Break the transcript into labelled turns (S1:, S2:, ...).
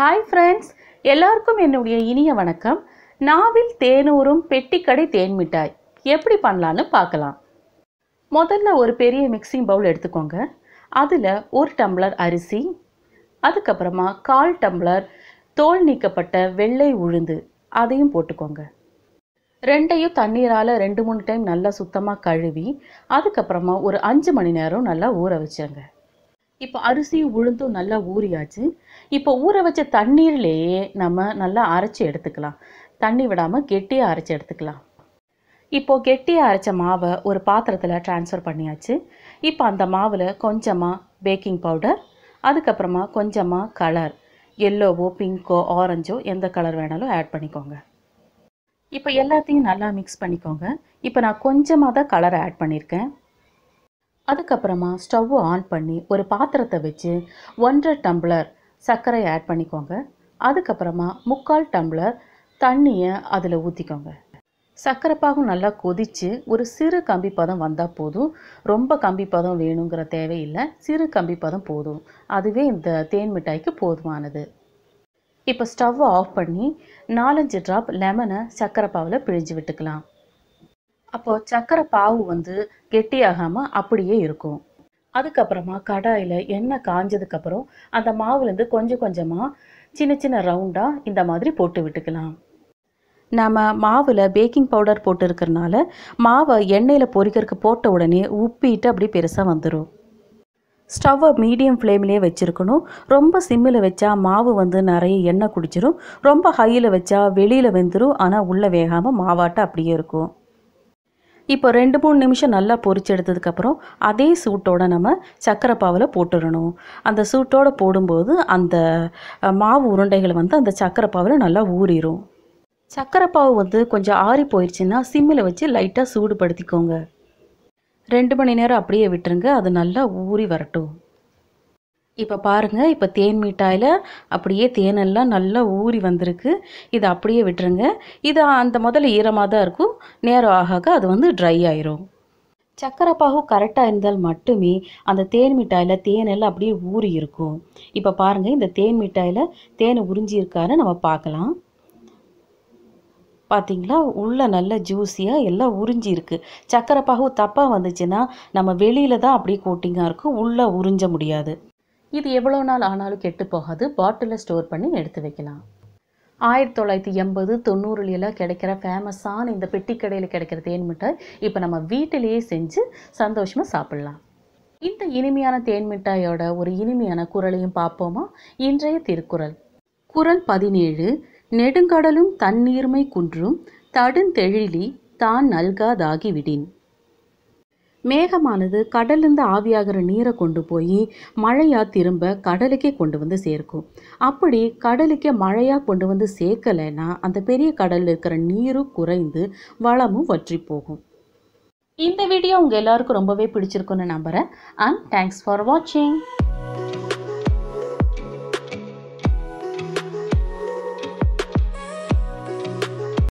S1: hi friends எல்லாருக்கும் என்னுடைய இனிய வணக்கம் நாவில் தேனூரும் பெட்டிக்கடை தேன் மிட்டாய் எப்படி பண்ணலான்னு பார்க்கலாம் முதல்ல ஒரு பெரிய மிக்சிங் பவுல் எடுத்துக்கோங்க அதில் ஒரு டம்ளர் அரிசி அதுக்கப்புறமா கால் டம்ளர் தோல் நீக்கப்பட்ட வெள்ளை உளுந்து அதையும் போட்டுக்கோங்க ரெண்டையும் தண்ணீரால் ரெண்டு மூணு டைம் நல்லா சுத்தமாக கழுவி அதுக்கப்புறமா ஒரு அஞ்சு மணி நேரம் நல்லா ஊற வச்சுருங்க இப்போ அரிசி உளுந்தும் நல்லா ஊறியாச்சு இப்போ ஊற வச்ச தண்ணீர்லேயே நம்ம நல்லா அரைச்சி எடுத்துக்கலாம் தண்ணி விடாமல் கெட்டியாக அரைச்சி எடுத்துக்கலாம் இப்போது கெட்டியாக அரைச்ச மாவை ஒரு பாத்திரத்தில் டிரான்ஸ்ஃபர் பண்ணியாச்சு இப்போ அந்த மாவில் கொஞ்சமாக பேக்கிங் பவுடர் அதுக்கப்புறமா கொஞ்சமாக கலர் எல்லோவோ பிங்கோ ஆரஞ்சோ எந்த கலர் வேணாலும் ஆட் பண்ணிக்கோங்க இப்போ எல்லாத்தையும் நல்லா மிக்ஸ் பண்ணிக்கோங்க இப்போ நான் கொஞ்சமாக தான் கலரை ஆட் பண்ணியிருக்கேன் அதுக்கப்புறமா ஸ்டவ் ஆன் பண்ணி ஒரு பாத்திரத்தை வச்சு ஒன்றரை டம்ளர் சர்க்கரை ஆட் பண்ணிக்கோங்க அதுக்கப்புறமா முக்கால் டம்ளர் தண்ணியை அதில் ஊற்றிக்கோங்க சர்க்கரை பாகும் நல்லா கொதித்து ஒரு சிறு கம்பி பதம் வந்தால் போதும் ரொம்ப கம்பி பதம் வேணுங்கிற தேவையில்லை சிறு கம்பி பதம் போதும் அதுவே இந்த தேன் மிட்டாய்க்கு போதுமானது இப்போ ஸ்டவ்வை ஆஃப் பண்ணி நாலஞ்சு ட்ராப் லெமனை சர்க்கரைப்பாவில் பிழிஞ்சு விட்டுக்கலாம் அப்போது சர்க்கரை பாவு வந்து கெட்டியாகாமல் அப்படியே இருக்கும் அதுக்கப்புறமா கடாயில் எண்ணெய் காஞ்சதுக்கப்புறம் அந்த மாவுலேருந்து கொஞ்சம் கொஞ்சமாக சின்ன சின்ன ரவுண்டாக இந்த மாதிரி போட்டு விட்டுக்கலாம் நம்ம மாவில் பேக்கிங் பவுடர் போட்டு இருக்கிறனால மாவை எண்ணெயில் பொறிக்கிறதுக்கு போட்ட உடனே உப்பிட்டு அப்படி பெருசாக வந்துடும் ஸ்டவ்வை மீடியம் ஃப்ளேம்லேயே வச்சுருக்கணும் ரொம்ப சிம்மில் வச்சா மாவு வந்து நிறைய எண்ணெய் குடிச்சிடும் ரொம்ப ஹையில் வச்சா வெளியில் வெந்துடும் ஆனால் உள்ளே வேகாமல் மாவாட்டம் அப்படியே இருக்கும் இப்போ ரெண்டு மூணு நிமிஷம் நல்லா பொறிச்சு எடுத்ததுக்கப்புறம் அதே சூட்டோடு நம்ம சக்கரை பாவில் போட்டுடணும் அந்த சூட்டோடு போடும்போது அந்த மாவு உருண்டைகள் வந்து அந்த சக்கரை பாவில் நல்லா ஊறிடும் சக்கரை பாவு வந்து கொஞ்சம் ஆறி போயிடுச்சுன்னா சிம்மில் வச்சு லைட்டாக சூடுபடுத்திக்கோங்க ரெண்டு மணி நேரம் அப்படியே விட்டுருங்க அது நல்லா ஊறி வரட்டும் இப்போ பாருங்கள் இப்போ தேன் மிட்டாயில் அப்படியே தேனெல்லாம் நல்லா ஊறி வந்திருக்கு இதை அப்படியே விட்டுருங்க இது அந்த முதல்ல ஈரமாக தான் இருக்கும் நேரம் ஆகாக அது வந்து ட்ரை ஆயிரும் சக்கரை பாகு கரெக்டாக இருந்தால் மட்டுமே அந்த தேன் மிட்டாயில் தேனெல்லாம் அப்படியே ஊறி இருக்கும் இப்போ பாருங்கள் இந்த தேன் மிட்டாயில் தேனை உறிஞ்சிருக்கான்னு நம்ம பார்க்கலாம் பார்த்திங்களா உள்ளே நல்ல ஜூஸியாக எல்லாம் உறிஞ்சி இருக்குது சக்கரை பாகு தப்பாக வந்துச்சுன்னா நம்ம வெளியில் தான் அப்படியே கோட்டிங்காக இருக்கும் உள்ளே உறிஞ்ச முடியாது இது எவ்வளோ நாள் ஆனாலும் கெட்டு போகாது பாட்டிலில் ஸ்டோர் பண்ணி எடுத்து வைக்கலாம் ஆயிரத்தி தொள்ளாயிரத்தி எண்பது தொண்ணூறுலாம் கிடைக்கிற ஃபேமஸான இந்த பெட்டி கடையில் கிடைக்கிற தேன் மிட்டாய் இப்போ நம்ம வீட்டிலேயே செஞ்சு சந்தோஷமாக சாப்பிட்லாம் இந்த இனிமையான தேன் மிட்டாயோட ஒரு இனிமையான குரலையும் பார்ப்போமா இன்றைய திருக்குறள் குரல் பதினேழு நெடுங்கடலும் தண்ணீர்மை குன்றும் தடுந்தெழிலி தான் நல்காதாகிவிடின் மேகமானது கடலிருந்து ஆவியாகிற நீரை கொண்டு போய் மழையாக திரும்ப கடலுக்கே கொண்டு வந்து சேர்க்கும் அப்படி கடலுக்கே மழையாக கொண்டு வந்து சேர்க்கலைன்னா அந்த பெரிய கடலில் இருக்கிற நீரும் குறைந்து வளமும் வற்றி போகும் இந்த வீடியோ உங்கள் எல்லாருக்கும் ரொம்பவே பிடிச்சிருக்குன்னு நம்புகிறேன் அண்ட் தேங்க்ஸ் ஃபார் வாட்சிங்